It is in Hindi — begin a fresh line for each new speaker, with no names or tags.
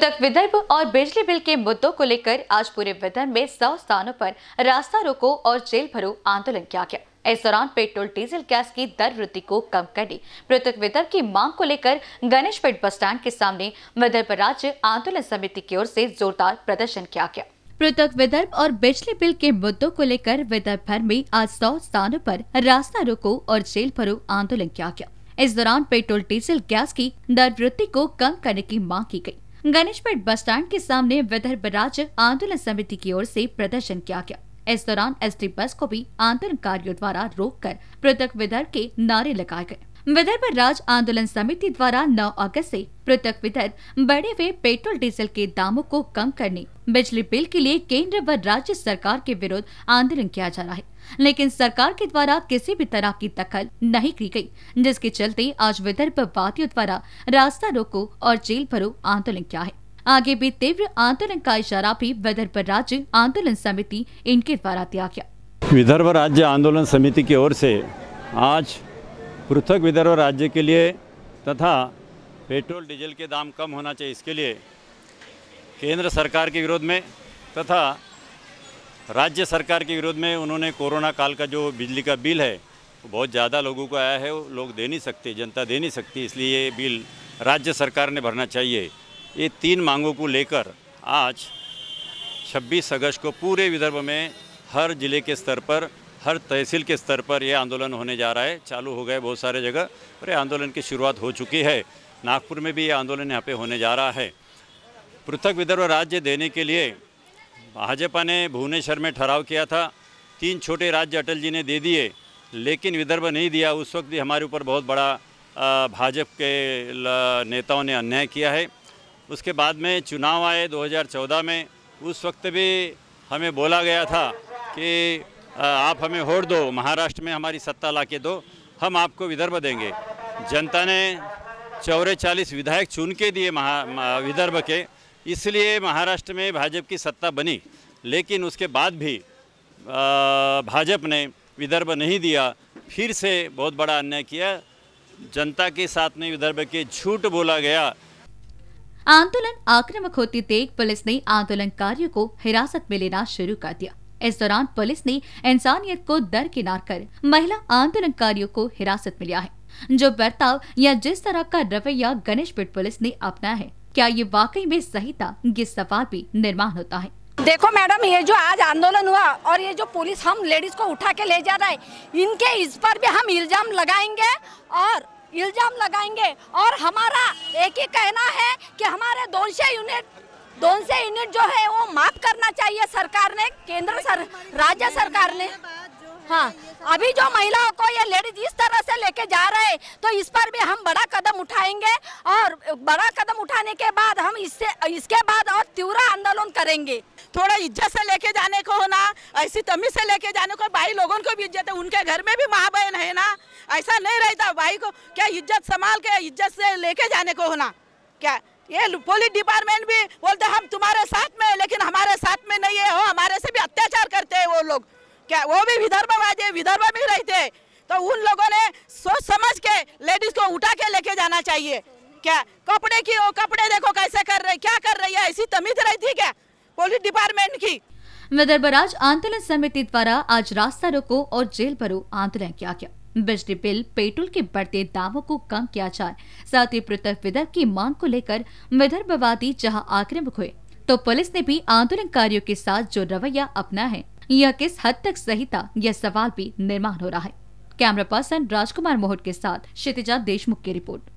तक विदर्भ और बिजली बिल के मुद्दों को लेकर आज पूरे विदर्भ में सौ स्थानों पर रास्ता रोको और जेल भरो आंदोलन किया गया इस दौरान पेट्रोल डीजल गैस की दर वृद्धि को कम करने पृथक विदर्भ की मांग को लेकर गणेश पेट बस स्टैंड के सामने विदर्भ राज्य आंदोलन समिति की ओर से जोरदार प्रदर्शन किया गया पृथक विदर्भ और बिजली बिल के मुद्दों को लेकर विदर्भ भर में आज सौ स्थानों पर रास्ता रोको और जेल भरो आंदोलन किया गया इस दौरान पेट्रोल डीजल गैस की दर वृद्धि को कम करने की मांग की गयी गणेशपेट बस स्टैंड के सामने विदर्भ राज्य आंदोलन समिति की ओर से प्रदर्शन किया गया इस दौरान एसटी बस को भी आंदोलनकारियों द्वारा रोककर पृथक विदर्भ के नारे लगाए गए विदर्भ राज्य आंदोलन समिति द्वारा 9 अगस्त से पृथक विदर्भ बढ़े हुए पेट्रोल डीजल के दामों को कम करने बिजली बिल के लिए केंद्र व राज्य सरकार के विरुद्ध आंदोलन किया जा रहा है लेकिन सरकार के द्वारा किसी भी तरह की दखल नहीं की गई जिसके चलते आज विदर्भ वादियों द्वारा रास्ता रोको और जेल भरो आंदोलन किया है आगे भी तीव्र आंदोलन का इशारा भी विदर्भ राज्य आंदोलन समिति इनके द्वारा दिया गया
विदर्भ राज्य आंदोलन समिति की ओर से आज पृथक विदर्भ राज्य के लिए तथा पेट्रोल डीजल के दाम कम होना चाहिए इसके लिए केंद्र सरकार के विरोध में तथा राज्य सरकार के विरोध में उन्होंने कोरोना काल का जो बिजली का बिल है वो बहुत ज़्यादा लोगों को आया है वो लोग दे नहीं सकते जनता दे नहीं सकती इसलिए ये बिल राज्य सरकार ने भरना चाहिए ये तीन मांगों को लेकर आज 26 अगस्त को पूरे विदर्भ में हर जिले के स्तर पर हर तहसील के स्तर पर यह आंदोलन होने जा रहा है चालू हो गए बहुत सारे जगह और यह आंदोलन की शुरुआत हो चुकी है नागपुर में भी ये आंदोलन यहाँ पे होने जा रहा है पृथक विदर्भ राज्य देने के लिए भाजपा ने भुवनेश्वर में ठहराव किया था तीन छोटे राज्य अटल जी ने दे दिए लेकिन विदर्भ नहीं दिया उस वक्त भी हमारे ऊपर बहुत बड़ा भाजपा के नेताओं ने अन्याय किया है उसके बाद में चुनाव आए 2014 में उस वक्त भी हमें बोला गया था कि आप हमें वोट दो महाराष्ट्र में हमारी सत्ता ला के दो हम आपको विदर्भ देंगे जनता ने चौरे चालीस विधायक चुन के दिए महा विदर्भ के इसलिए महाराष्ट्र में भाजपा की सत्ता बनी लेकिन उसके बाद भी भाजपा ने विदर्भ नहीं दिया फिर से बहुत बड़ा अन्याय किया जनता के साथ में विदर्भ के झूठ बोला गया
आंदोलन आक्रमक होते देख पुलिस ने आंदोलनकारियों को हिरासत में लेना शुरू कर दिया इस दौरान पुलिस ने इंसानियत को दरकिनार कर महिला आंदोलनकारियों को हिरासत में लिया है जो बर्ताव या जिस तरह का रवैया गणेशपेट पुलिस ने अपनाया है क्या ये वाकई में संहिता ये सवाल भी निर्माण होता है
देखो मैडम ये जो आज आंदोलन हुआ और ये जो पुलिस हम लेडीज को उठा के ले जा रहा है इनके इस पर भी हम इल्जाम लगाएंगे और इल्जाम लगाएंगे और हमारा एक ही कहना है कि हमारे दो सौ यूनिट दोन से यूनिट जो है वो माफ करना चाहिए सरकार ने केंद्र सर राज्य सरकार ने हाँ अभी जो महिलाओं को ये लेडीज इस तरह से लेके जा रहे हैं तो इस पर भी हम बड़ा कदम बड़ा कदम उठाने के बाद हम इससे इसके बाद और तीव्रा आंदोलन करेंगे थोड़ा इज्जत से लेके जाने को होना ऐसी तमीज से लेके जाने
को भाई लोगों को भी इज्जत है उनके घर में भी माँ बहन है ना ऐसा नहीं रहता भाई को क्या इज्जत संभाल के इज्जत से लेके जाने को होना क्या ये पुलिस डिपार्टमेंट भी बोलते हम तुम्हारे साथ में है लेकिन हमारे साथ में नहीं है वो हमारे से भी अत्याचार करते हैं वो लोग क्या वो भी विदर्भवादी विदर्भ में रहते तो उन लोगों ने सोच समझ के लेडीज को उठा के लेके जाना चाहिए क्या कपड़े की ओ कपड़े देखो कैसे कर रही क्या कर रही है ऐसी तमीज रही थी क्या पुलिस डिपार्टमेंट की
विदर्भ राज आंदोलन समिति द्वारा आज रास्ता रोको और जेल भरो आंदोलन किया गया बिजली बिल पेट्रोल के बढ़ते दामों को कम किया जाए साथ ही पृथक विदर्भ की मांग को लेकर विदर्भवादी जहां आक्रमक हुए तो पुलिस ने भी आंदोलनकारियों के साथ जो रवैया अपना है यह किस हद तक सही था यह सवाल भी निर्माण हो रहा है कैमरा पर्सन राजकुमार मोहट के साथ क्षितिजा देशमुख की रिपोर्ट